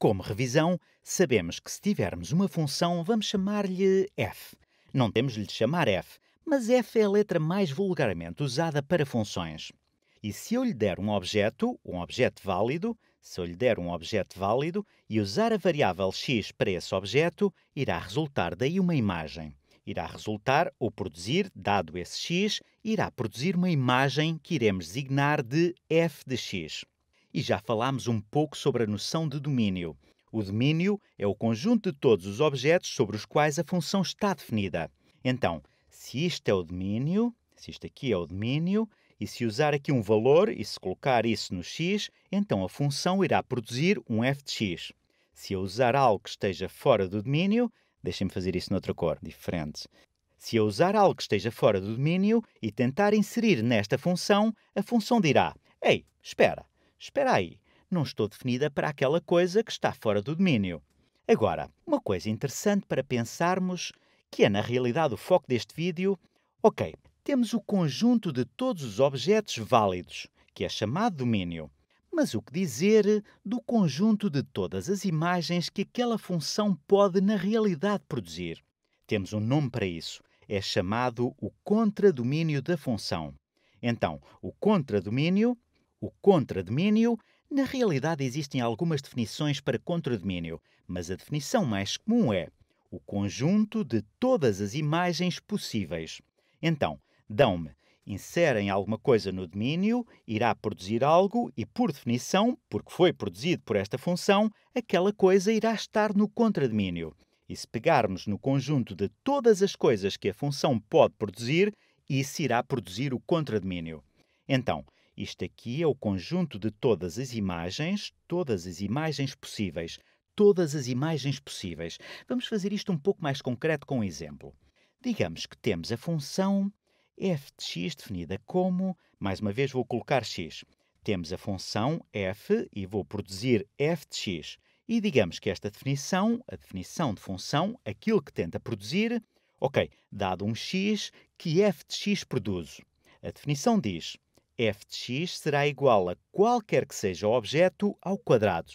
Como revisão, sabemos que se tivermos uma função, vamos chamar-lhe f. Não temos de lhe chamar f, mas f é a letra mais vulgarmente usada para funções. E se eu lhe der um objeto, um objeto válido, se eu lhe der um objeto válido e usar a variável x para esse objeto, irá resultar daí uma imagem. Irá resultar ou produzir, dado esse x, irá produzir uma imagem que iremos designar de f de x e já falámos um pouco sobre a noção de domínio. O domínio é o conjunto de todos os objetos sobre os quais a função está definida. Então, se isto é o domínio, se isto aqui é o domínio, e se usar aqui um valor e se colocar isso no x, então a função irá produzir um f de x. Se eu usar algo que esteja fora do domínio, deixem-me fazer isso noutra cor, diferente. Se eu usar algo que esteja fora do domínio e tentar inserir nesta função, a função dirá: Ei, espera, espera aí, não estou definida para aquela coisa que está fora do domínio. Agora, uma coisa interessante para pensarmos, que é na realidade o foco deste vídeo, ok, temos o conjunto de todos os objetos válidos, que é chamado domínio. Mas o que dizer do conjunto de todas as imagens que aquela função pode na realidade produzir? Temos um nome para isso. É chamado o contradomínio da função. Então, o contradomínio o contradomínio, na realidade existem algumas definições para contradomínio, mas a definição mais comum é o conjunto de todas as imagens possíveis. Então, dão-me, inserem alguma coisa no domínio, irá produzir algo e, por definição, porque foi produzido por esta função, aquela coisa irá estar no contradomínio. E se pegarmos no conjunto de todas as coisas que a função pode produzir, isso irá produzir o contradomínio. Então, isto aqui é o conjunto de todas as imagens, todas as imagens possíveis, todas as imagens possíveis. Vamos fazer isto um pouco mais concreto com um exemplo. Digamos que temos a função f de x definida como, mais uma vez vou colocar x. Temos a função f e vou produzir f de x. E digamos que esta definição, a definição de função, aquilo que tenta produzir, ok, dado um x, que f de x produzo. A definição diz f de x será igual a qualquer que seja o objeto ao quadrado.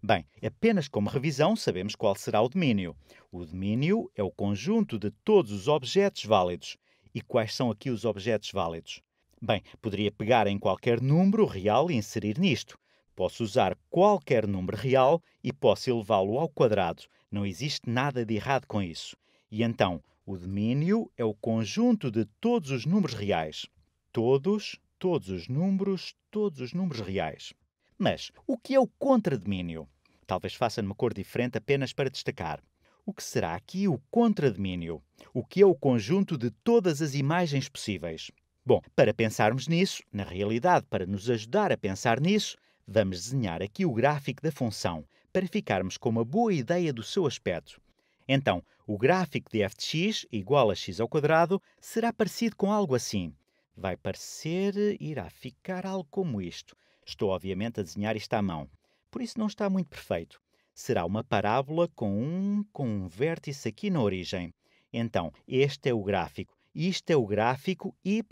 Bem, apenas como revisão sabemos qual será o domínio. O domínio é o conjunto de todos os objetos válidos. E quais são aqui os objetos válidos? Bem, poderia pegar em qualquer número real e inserir nisto. Posso usar qualquer número real e posso elevá-lo ao quadrado. Não existe nada de errado com isso. E então, o domínio é o conjunto de todos os números reais. Todos todos os números, todos os números reais. Mas o que é o contradomínio? Talvez faça numa cor diferente apenas para destacar. O que será aqui o contradomínio? O que é o conjunto de todas as imagens possíveis? Bom, para pensarmos nisso, na realidade, para nos ajudar a pensar nisso, vamos desenhar aqui o gráfico da função, para ficarmos com uma boa ideia do seu aspecto. Então, o gráfico de f de x igual a x ao quadrado será parecido com algo assim. Vai parecer, eh, irá ficar algo como isto. Estou, obviamente, a desenhar isto à mão. Por isso não está muito perfeito. Será uma parábola com um, com um vértice aqui na origem. Então, este é o gráfico. Isto é o gráfico y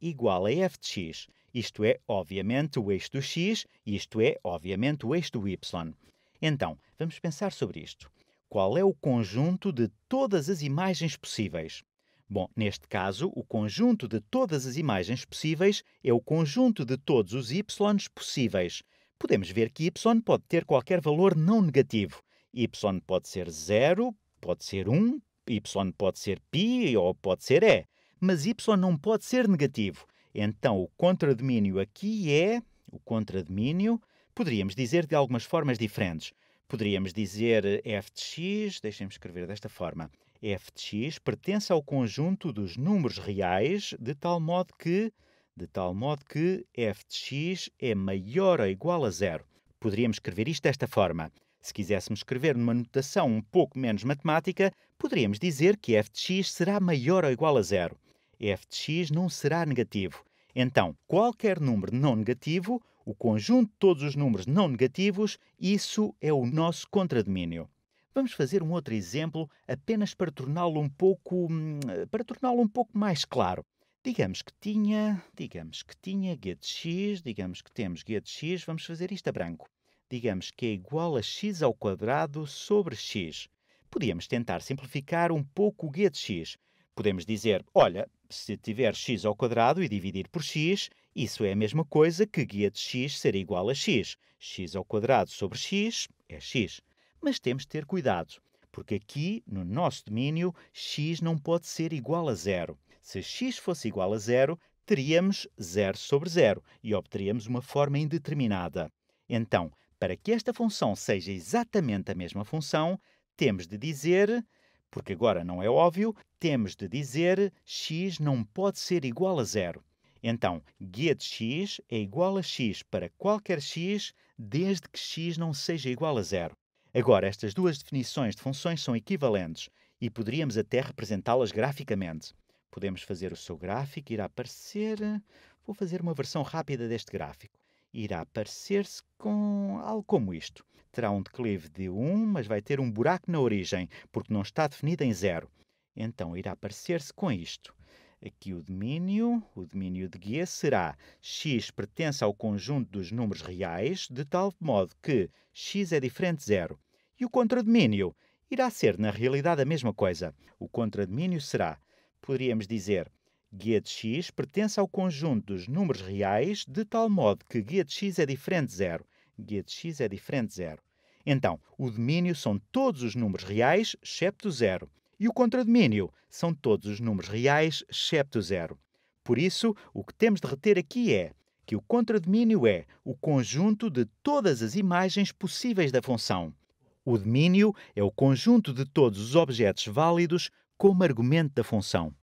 igual a f de x. Isto é, obviamente, o eixo do x, isto é, obviamente, o eixo do y. Então, vamos pensar sobre isto. Qual é o conjunto de todas as imagens possíveis? Bom, neste caso, o conjunto de todas as imagens possíveis é o conjunto de todos os y possíveis. Podemos ver que y pode ter qualquer valor não negativo. y pode ser 0, pode ser 1, um, y pode ser π ou pode ser e. Mas y não pode ser negativo. Então, o contradomínio aqui é. O contradomínio poderíamos dizer de algumas formas diferentes. Poderíamos dizer eh, f de x, deixem-me escrever desta forma f pertence ao conjunto dos números reais, de tal modo que, de tal modo que f é maior ou igual a zero. Poderíamos escrever isto desta forma. Se quiséssemos escrever numa notação um pouco menos matemática, poderíamos dizer que f será maior ou igual a zero. f não será negativo. Então, qualquer número não negativo, o conjunto de todos os números não negativos, isso é o nosso contradomínio. Vamos fazer um outro exemplo apenas para torná-lo um pouco hum, para torná-lo um pouco mais claro. Digamos que tinha, digamos que tinha x digamos que temos x vamos fazer isto a branco. Digamos que é igual a x ao quadrado sobre x. Podíamos tentar simplificar um pouco o x. Podemos dizer, olha, se tiver x ao quadrado e dividir por x, isso é a mesma coisa que g de x ser igual a x. x ao quadrado sobre x é x mas temos de ter cuidado, porque aqui, no nosso domínio, x não pode ser igual a zero. Se x fosse igual a zero, teríamos zero sobre zero e obteríamos uma forma indeterminada. Então, para que esta função seja exatamente a mesma função, temos de dizer, porque agora não é óbvio, temos de dizer x não pode ser igual a zero. Então, x é igual a x para qualquer x, desde que x não seja igual a zero. Agora, estas duas definições de funções são equivalentes e poderíamos até representá-las graficamente. Podemos fazer o seu gráfico, irá aparecer. Vou fazer uma versão rápida deste gráfico. Irá aparecer-se com algo como isto. Terá um declive de 1, mas vai ter um buraco na origem, porque não está definida em zero. Então irá aparecer-se com isto. Aqui o domínio, o domínio de G será x pertence ao conjunto dos números reais, de tal modo que x é diferente de zero. E o contradomínio irá ser, na realidade, a mesma coisa. O contradomínio será, poderíamos dizer, guia de x pertence ao conjunto dos números reais de tal modo que guia de x é diferente de zero. Guia de x é diferente de zero. Então, o domínio são todos os números reais, excepto zero. E o contradomínio são todos os números reais, excepto zero. Por isso, o que temos de reter aqui é que o contradomínio é o conjunto de todas as imagens possíveis da função. O domínio é o conjunto de todos os objetos válidos como argumento da função.